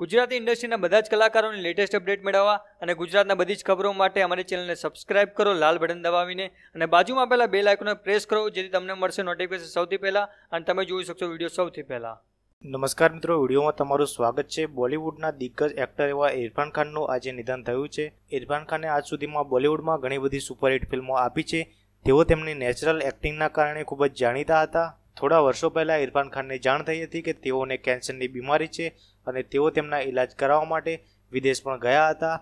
ગુજરાતી ઇન્ડસ્ટ્રીના બધા જ કલાકારોની લેટેસ્ટ અપડેટ મેળવવા અને ગુજરાતના બધી જ ખબરો માટે અમારી ચેનલને સબસ્ક્રાઇબ કરો લાલ બટન દબાવીને અને બાજુમાં પહેલાં બે લાઇકોને પ્રેસ કરો જેથી તમને મળશે નોટિફિકેશન સૌથી પહેલાં અને તમે જોઈ શકશો વિડીયો સૌથી પહેલાં નમસ્કાર મિત્રો વિડીયોમાં તમારું સ્વાગત છે બોલિવૂડના દિગ્ગજ એક્ટર એવા ઇરફાન ખાનનું આજે નિધન થયું છે ઇરફાન ખાને આજ સુધીમાં બોલિવૂડમાં ઘણી બધી સુપરહિટ ફિલ્મો આપી છે તેઓ તેમની નેચરલ એક્ટિંગના કારણે ખૂબ જ જાણીતા હતા થોડા વર્ષો પહેલાં ઇરફાન ખાનને જાણ થઈ હતી કે તેઓને કેન્સરની બીમારી છે અને તેઓ તેમના ઇલાજ કરાવવા માટે વિદેશ પણ ગયા હતા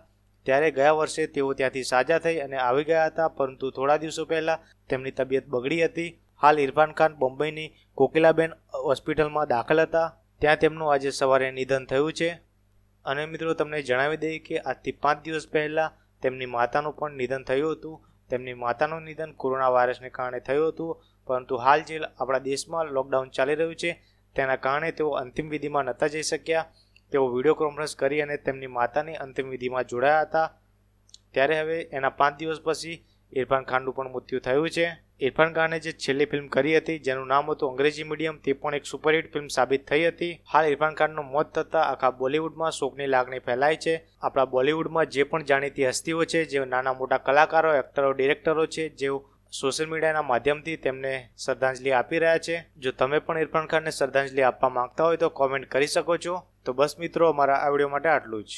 ત્યારે ગયા વર્ષે તેઓ ત્યાંથી સાજા થઈ અને આવી ગયા હતા પરંતુ થોડા દિવસો પહેલાં તેમની તબિયત બગડી હતી હાલ ઇરફાન ખાન બોમ્બેની કોકિલાબેન હોસ્પિટલમાં દાખલ હતા ત્યાં તેમનું આજે સવારે નિધન થયું છે અને મિત્રો તમને જણાવી દઈએ કે આજથી પાંચ દિવસ પહેલાં તેમની માતાનું પણ નિધન થયું હતું તેમની માતાનું નિધન કોરોના વાયરસને કારણે થયું હતું પરંતુ હાલ જે આપણા દેશમાં લોકડાઉન ચાલી રહ્યું છે તેના કારણે તેઓ અંતિમ વિધિમાં નહોતા જઈ શક્યા તેઓ વિડીયો કોન્ફરન્સ કરી અને તેમની માતાની અંતિમ વિધિમાં જોડાયા હતા ત્યારે હવે એના પાંચ દિવસ પછી ઇરફાન ખાનનું પણ મૃત્યુ થયું છે ઇરફાન ખાને જે છેલ્લી ફિલ્મ કરી હતી જેનું નામ હતું અંગ્રેજી મીડિયમ તે પણ એક સુપરહિટ ફિલ્મ સાબિત થઈ હતી હાલ ઇરફાન ખાનનું મોત થતાં આખા બોલિવૂડમાં શોકની લાગણી ફેલાય છે આપણા બોલિવૂડમાં જે પણ જાણીતી હસ્તીઓ છે જે નાના મોટા કલાકારો એક્ટરો ડિરેક્ટરો છે જેઓ સોશિયલ મીડિયાના માધ્યમથી તેમને શ્રદ્ધાંજલિ આપી રહ્યા છે જો તમે પણ ઇરફાન ખાનને શ્રદ્ધાંજલિ આપવા માંગતા હોય તો કોમેન્ટ કરી શકો છો તો બસ મિત્રો અમારા આ વિડીયો માટે આટલું જ